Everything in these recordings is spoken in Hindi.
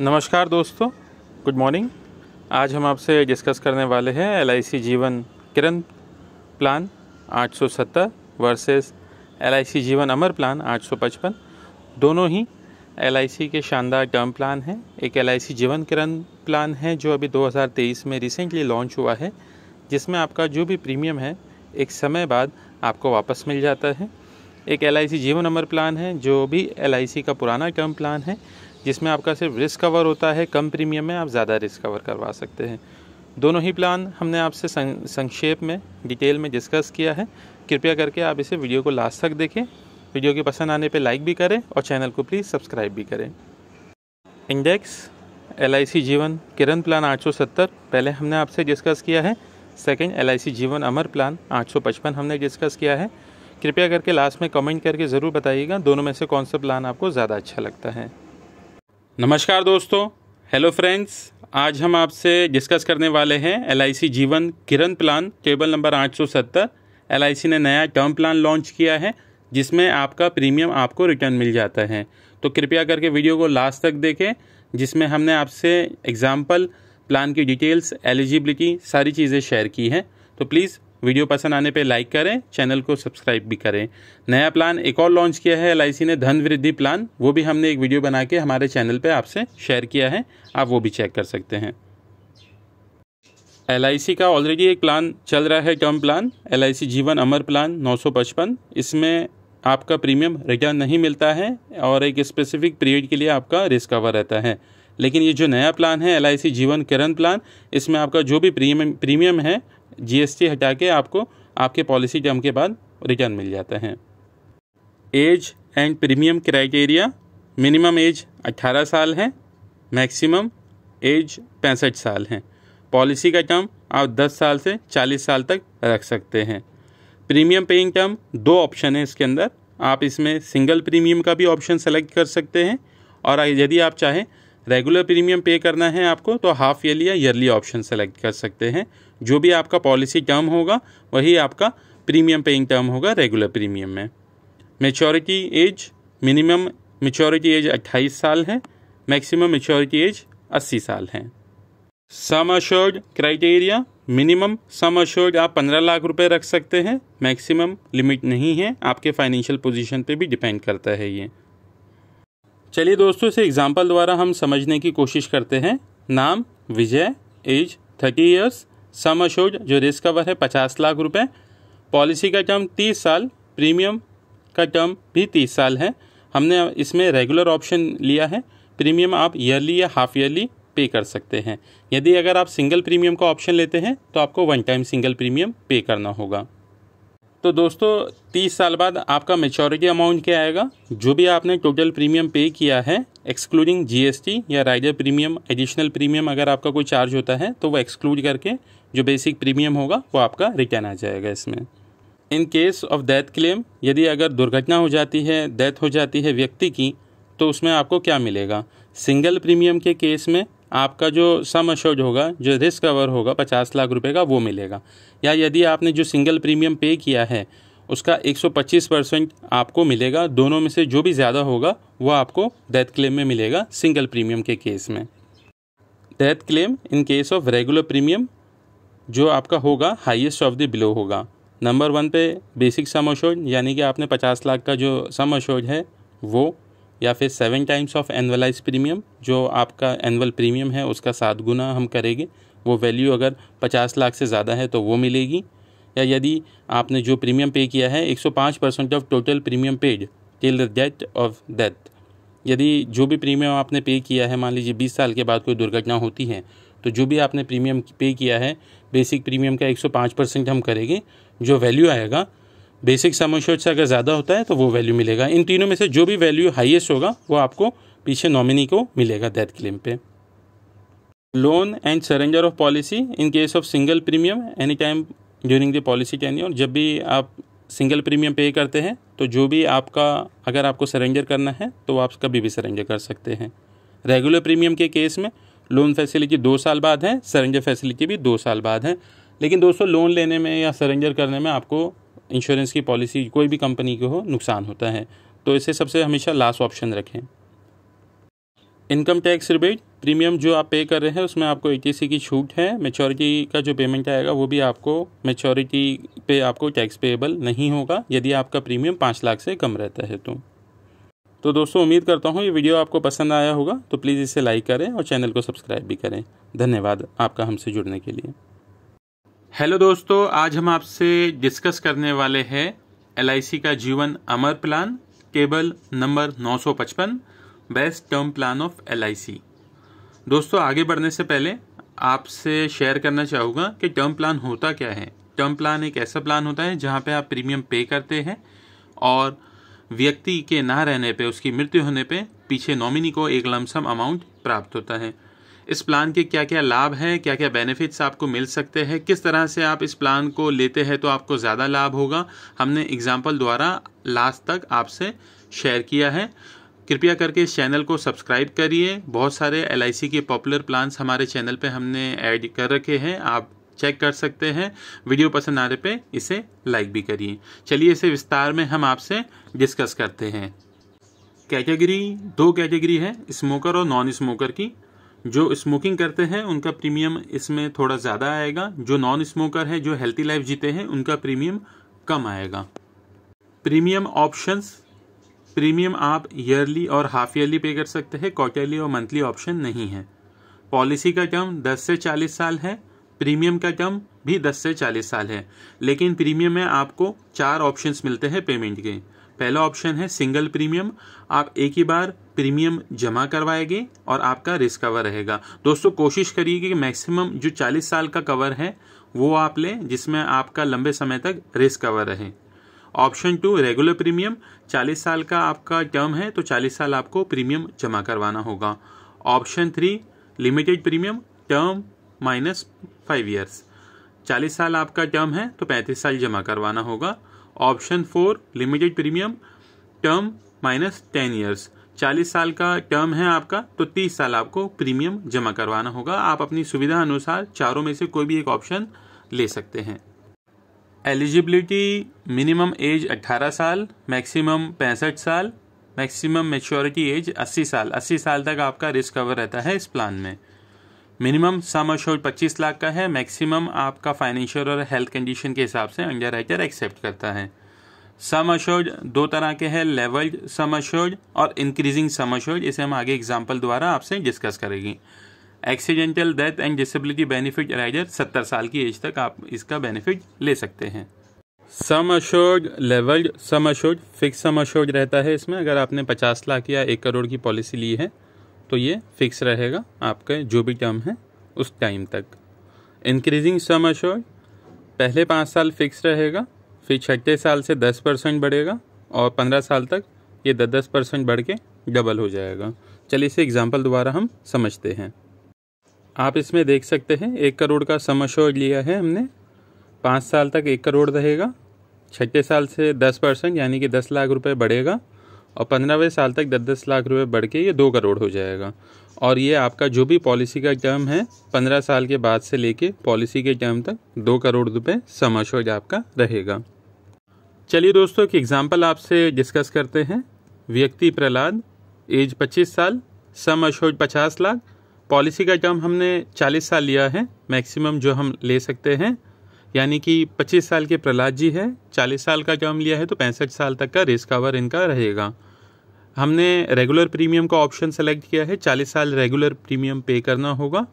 नमस्कार दोस्तों गुड मॉर्निंग आज हम आपसे डिस्कस करने वाले हैं L Jeevan Kiran plan 870 versus L जीवन अमर प्लान 855 दोनों ही एल के शानदार टर्म प्लान हैं एक एल जीवन किरण प्लान है जो अभी 2023 में रिसेंटली लॉन्च हुआ है जिसमें आपका जो भी प्रीमियम है एक समय बाद आपको वापस मिल जाता है एक एल जीवन अमर प्लान है जो भी एल का पुराना टर्म प्लान है जिसमें आपका सिर्फ रिस्क कवर होता है कम प्रीमियम में आप ज़्यादा रिस्क कवर करवा सकते हैं दोनों ही प्लान हमने आपसे संक्षेप में डिटेल में डिस्कस किया है कृपया करके आप इसे वीडियो को लास्ट तक देखें वीडियो के पसंद आने पर लाइक भी करें और चैनल को प्लीज़ सब्सक्राइब भी करें index L Jeevan Kiran plan 870 पहले हमने आपसे डिस्कस किया है सेकेंड एल जीवन अमर प्लान 855 हमने डिस्कस किया है कृपया करके लास्ट में कमेंट करके ज़रूर बताइएगा दोनों में से कौन सा प्लान आपको ज़्यादा अच्छा लगता है नमस्कार दोस्तों हेलो फ्रेंड्स आज हम आपसे डिस्कस करने वाले हैं L Jeevan Kiran plan table number 870 L ने नया टर्म प्लान लॉन्च किया है जिसमें आपका प्रीमियम आपको रिटर्न मिल जाता है तो कृपया करके वीडियो को लास्ट तक देखें जिसमें हमने आपसे एग्ज़ाम्पल प्लान की डिटेल्स एलिजिबिलिटी सारी चीज़ें शेयर की हैं तो प्लीज़ वीडियो पसंद आने पे लाइक करें चैनल को सब्सक्राइब भी करें नया प्लान एक और लॉन्च किया है एल ने धन वृद्धि प्लान वो भी हमने एक वीडियो बना के हमारे चैनल पर आपसे शेयर किया है आप वो भी चेक कर सकते हैं एल का ऑलरेडी एक प्लान चल रहा है टर्म प्लान एल जीवन अमर प्लान नौ इसमें आपका प्रीमियम रिटर्न नहीं मिलता है और एक स्पेसिफिक पीरियड के लिए आपका रिस्क कवर रहता है लेकिन ये जो नया प्लान है एल जीवन किरण प्लान इसमें आपका जो भी प्रीमियम प्रीमियम है जीएसटी हटा के आपको आपके पॉलिसी टर्म के बाद रिटर्न मिल जाता है age and premium criteria minimum age 18 साल है मैक्सिमम एज पैंसठ साल है पॉलिसी का टर्म आप 10 साल से 40 साल तक रख सकते हैं प्रीमियम पेइंग टर्म दो ऑप्शन है इसके अंदर आप इसमें सिंगल प्रीमियम का भी ऑप्शन सेलेक्ट कर सकते हैं और यदि आप चाहें रेगुलर प्रीमियम पे करना है आपको तो हाफ ईयरली या ईयरली ऑप्शन सेलेक्ट कर सकते हैं जो भी आपका पॉलिसी टर्म होगा वही आपका प्रीमियम पेइंग टर्म होगा रेगुलर प्रीमियम में maturity age minimum maturity age 28 साल है मैक्सिमम मेचोरिटी एज 80 साल है sum assured criteria minimum sum assured आप 15 लाख रुपए रख सकते हैं मैक्सिमम लिमिट नहीं है आपके फाइनेंशियल पोजीशन पे भी डिपेंड करता है ये चलिए दोस्तों इसे एग्जांपल द्वारा हम समझने की कोशिश करते हैं नाम Vijay age thirty years sum अशोज जो रिस्क कवर है पचास लाख रुपए पॉलिसी का टर्म तीस साल प्रीमियम का टर्म भी तीस साल है हमने इसमें रेगुलर ऑप्शन लिया है प्रीमियम आप ईयरली या हाफ ईयरली पे कर सकते हैं यदि अगर आप सिंगल प्रीमियम का ऑप्शन लेते हैं तो आपको वन टाइम सिंगल प्रीमियम पे करना होगा तो दोस्तों तीस साल बाद आपका मेचोरिटी अमाउंट क्या आएगा जो भी आपने टोटल प्रीमियम पे किया है एक्सक्लूडिंग जीएसटी या राइडर प्रीमियम एडिशनल प्रीमियम अगर आपका कोई चार्ज होता है तो वो एक्सक्लूड करके जो बेसिक प्रीमियम होगा वो आपका रिटर्न आ जाएगा इसमें in case of death claim यदि अगर दुर्घटना हो जाती है डेथ हो जाती है व्यक्ति की तो उसमें आपको क्या मिलेगा सिंगल प्रीमियम के केस में आपका जो सम अशोर्ड होगा जो रिस्क कवर होगा पचास लाख रुपए का वो मिलेगा या यदि आपने जो सिंगल प्रीमियम पे किया है उसका 125 परसेंट आपको मिलेगा दोनों में से जो भी ज़्यादा होगा वह आपको डेथ क्लेम में मिलेगा सिंगल प्रीमियम के केस में death claim in case of regular premium जो आपका होगा हाईएस्ट ऑफ द बिलो होगा नंबर वन पे बेसिक सम अशोर्ड यानी कि आपने पचास लाख का जो सम अशोर्ड है वो या फिर seven times of annualised premium जो आपका एनअल प्रीमियम है उसका सात गुना हम करेंगे वो वैल्यू अगर पचास लाख से ज़्यादा है तो वो मिलेगी या यदि आपने जो प्रीमियम पे किया है पाँच percent of total premium paid till the date of death यदि जो भी प्रीमियम आपने पे किया है मान लीजिए बीस साल के बाद कोई दुर्घटना होती है तो जो भी आपने प्रीमियम पे किया है बेसिक प्रीमियम का 105 परसेंट हम करेंगे जो वैल्यू आएगा बेसिक सम से अगर ज़्यादा होता है तो वो वैल्यू मिलेगा इन तीनों में से जो भी वैल्यू हाइएस्ट होगा वो आपको पीछे नॉमिनी को मिलेगा डेथ क्लेम पे loan and surrender of policy in case of single premium any time during the policy term जब भी आप सिंगल प्रीमियम पे करते हैं तो जो भी आपका अगर आपको सरेंडर करना है तो आप कभी भी सरेंडर कर सकते हैं रेगुलर प्रीमियम के केस में लोन फैसिलिटी दो साल बाद है सरेंजर फैसिलिटी भी दो साल बाद है लेकिन दोस्तों लोन लेने में या सरेंजर करने में आपको इंश्योरेंस की पॉलिसी कोई भी कंपनी की हो नुकसान होता है तो इसे सबसे हमेशा लास्ट ऑप्शन रखें इनकम टैक्स रिबेट प्रीमियम जो आप पे कर रहे हैं उसमें आपको ए की छूट है मेचोरिटी का जो पेमेंट आएगा वो भी आपको मेचोरिटी पे आपको टैक्स पेएबल नहीं होगा यदि आपका प्रीमियम पाँच लाख से कम रहता है तो तो दोस्तों उम्मीद करता हूँ ये वीडियो आपको पसंद आया होगा तो प्लीज़ इसे लाइक करें और चैनल को सब्सक्राइब भी करें धन्यवाद आपका हमसे जुड़ने के लिए हेलो दोस्तों आज हम आपसे डिस्कस करने वाले हैं एल का Jeevan Amar plan table number 955 best term plan of L दोस्तों आगे बढ़ने से पहले आपसे शेयर करना चाहूँगा कि टर्म प्लान होता क्या है टर्म प्लान एक ऐसा प्लान होता है जहाँ पर आप प्रीमियम पे करते हैं और व्यक्ति के ना रहने पे उसकी मृत्यु होने पे पीछे नॉमिनी को एक लमसम अमाउंट प्राप्त होता है इस प्लान के क्या क्या लाभ हैं क्या क्या बेनिफिट्स आपको मिल सकते हैं किस तरह से आप इस प्लान को लेते हैं तो आपको ज़्यादा लाभ होगा हमने एग्जाम्पल द्वारा लास्ट तक आपसे शेयर किया है कृपया करके इस चैनल को सब्सक्राइब करिए बहुत सारे एल के पॉपुलर प्लान्स हमारे चैनल पे हमने ऐड कर रखे हैं आप चेक कर सकते हैं वीडियो पसंद आने पे इसे लाइक भी करिए चलिए इसे विस्तार में हम आपसे डिस्कस करते हैं कैटेगरी दो कैटेगरी है स्मोकर और नॉन स्मोकर की जो स्मोकिंग करते हैं उनका प्रीमियम इसमें थोड़ा ज़्यादा आएगा जो नॉन स्मोकर है जो हेल्थी लाइफ जीते हैं उनका प्रीमियम कम आएगा प्रीमियम ऑप्शंस प्रीमियम आप ईयरली और हाफ ईयरली पे कर सकते हैं क्वार्टरली और मंथली ऑप्शन नहीं है पॉलिसी का टर्म 10 से 40 साल है प्रीमियम का टर्म भी 10 से 40 साल है लेकिन प्रीमियम में आपको चार ऑप्शंस मिलते हैं पेमेंट के पहला ऑप्शन है सिंगल प्रीमियम आप एक ही बार प्रीमियम जमा करवाएंगे और आपका रिस्क कवर रहेगा दोस्तों कोशिश करिए कि मैक्सिमम जो 40 साल का कवर है वो आप लें जिसमें आपका लंबे समय तक रिस्क कवर रहे ऑप्शन टू रेगुलर प्रीमियम 40 साल का आपका टर्म है तो 40 साल आपको प्रीमियम जमा करवाना होगा option three limited premium term minus five years चालीस साल आपका टर्म है तो पैंतीस साल जमा करवाना होगा option four limited premium term minus ten years चालीस साल का टर्म है आपका तो तीस साल आपको प्रीमियम जमा करवाना होगा आप अपनी सुविधा अनुसार चारों में से कोई भी एक ऑप्शन ले सकते हैं एलिजिबिलिटी मिनिमम एज 18 साल मैक्सिमम पैंसठ साल मैक्सिमम मेच्योरिटी एज 80 साल 80 साल तक आपका रिस्क कवर रहता है इस प्लान में मिनिमम सम अशोर्ड पच्चीस लाख का है मैक्सिमम आपका फाइनेंशियल और हेल्थ कंडीशन के हिसाब से अंडर राइटर एक्सेप्ट करता है सम अशोर्ड दो तरह के हैं लेवल्ड सम अशोर्ड और इंक्रीजिंग सम अशोर्ड इसे हम आगे एग्जाम्पल द्वारा आपसे डिस्कस करेंगे accidental death and disability benefit rider सत्तर साल की एज तक आप इसका बेनिफिट ले सकते हैं sum assured levelled sum assured fix sum assured रहता है इसमें अगर आपने पचास लाख या एक करोड़ की पॉलिसी ली है तो ये फिक्स रहेगा आपके जो भी टर्म है उस टाइम तक इंक्रीजिंग सम अशोर पहले पाँच साल फिक्स रहेगा फिर छठे साल से दस परसेंट बढ़ेगा और पंद्रह साल तक ये दस दस परसेंट बढ़ के डबल हो जाएगा चलिए इसे एग्जाम्पल दोबारा हम समझते हैं आप इसमें देख सकते हैं एक करोड़ का सम अशोर लिया है हमने पाँच साल तक एक करोड़ रहेगा छठे साल से दस परसेंट यानी कि दस लाख रुपए बढ़ेगा और पंद्रहवें साल तक दस दस लाख रुपए बढ़ के ये दो करोड़ हो जाएगा और ये आपका जो भी पॉलिसी का टर्म है पंद्रह साल के बाद से लेके पॉलिसी के टर्म तक दो करोड़ रुपए समझ आपका रहेगा चलिए दोस्तों एक एग्ज़ाम्पल आपसे डिस्कस करते हैं व्यक्ति प्रहलाद एज 25 साल सम अशोज 50 लाख पॉलिसी का टर्म हमने 40 साल लिया है मैक्सिमम जो हम ले सकते हैं यानी कि 25 साल के प्रहलाद जी है 40 साल का टर्म लिया है तो पैंसठ साल तक का रिस्क कवर इनका रहेगा हमने रेगुलर प्रीमियम का ऑप्शन सेलेक्ट किया है चालीस साल रेगुलर प्रीमियम पे करना होगा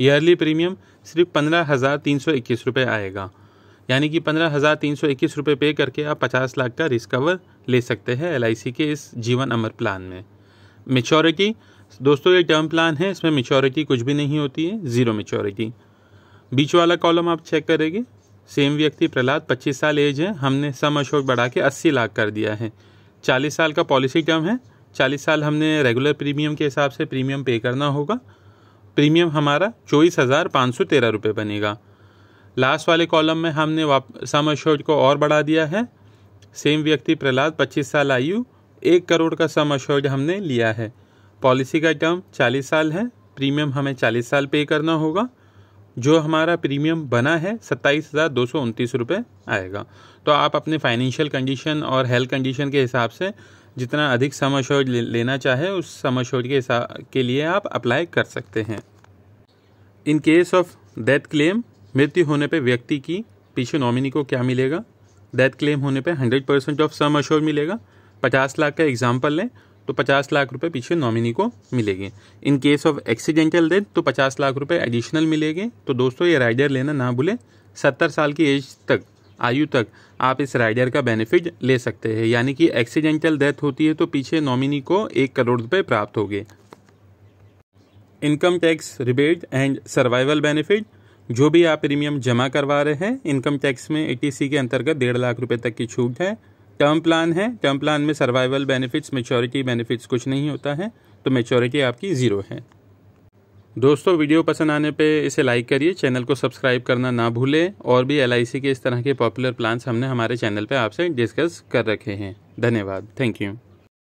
ईयरली प्रीमियम सिर्फ पंद्रह हज़ार तीन सौ इक्कीस रुपये आएगा यानी कि पंद्रह हज़ार तीन सौ इक्कीस रुपये पे करके आप पचास लाख का रिस्क कवर ले सकते हैं एल के इस जीवन अमर प्लान में मेचोरिटी दोस्तों ये टर्म प्लान है इसमें मेचोरिटी कुछ भी नहीं होती है ज़ीरो मेचोरिटी बीच वाला कॉलम आप चेक करेंगे सेम व्यक्ति प्रहलाद पच्चीस साल एज है हमने सम अशोक बढ़ा के अस्सी लाख कर दिया है चालीस साल का पॉलिसी टर्म है चालीस साल हमने रेगुलर प्रीमियम के हिसाब से प्रीमियम पे करना होगा प्रीमियम हमारा चौबीस हज़ार पाँच सौ तेरह रुपये बनेगा लास्ट वाले कॉलम में हमने सम अश्योर्ड को और बढ़ा दिया है सेम व्यक्ति प्रहलाद पच्चीस साल आयु एक करोड़ का सम अश्योर्ड हमने लिया है पॉलिसी का टर्म चालीस साल है प्रीमियम हमें चालीस साल पे करना होगा जो हमारा प्रीमियम बना है सत्ताईस हज़ार दो सौ उनतीस रुपये आएगा तो आप अपने फाइनेंशियल कंडीशन और हेल्थ कंडीशन के हिसाब से जितना अधिक सम अश्योर्ड लेना चाहे उस सम अश्योर्ड के हिसाब के लिए आप अप्लाई कर सकते हैं in case of death claim मृत्यु होने पर व्यक्ति की पीछे नॉमिनी को क्या मिलेगा डेथ क्लेम होने पर hundred percent of sum assure मिलेगा पचास लाख का एग्जाम्पल लें तो पचास लाख रुपए पीछे नॉमिनी को मिलेगी in case of accidental death तो पचास लाख रुपए एडिशनल मिलेंगे तो दोस्तों ये राइडर लेना ना भूलें सत्तर साल की एज तक आयु तक आप इस राइडर का बेनिफिट ले सकते हैं यानी कि एक्सीडेंटल डेथ होती है तो पीछे नॉमिनी को एक करोड़ रुपए प्राप्त होंगे income tax rebate and survival benefit जो भी आप प्रीमियम जमा करवा रहे हैं इनकम टैक्स में एटीसी के अंतर्गत डेढ़ लाख रुपए तक की छूट है टर्म प्लान है टर्म प्लान में सर्वाइवल बेनिफिट्स मेच्योरिटी बेनिफिट्स कुछ नहीं होता है तो मेच्योरिटी आपकी ज़ीरो है दोस्तों वीडियो पसंद आने पे इसे लाइक करिए चैनल को सब्सक्राइब करना ना भूलें और भी एल के इस तरह के पॉपुलर प्लान्स हमने हमारे चैनल पे आपसे डिस्कस कर रखे हैं धन्यवाद थैंक यू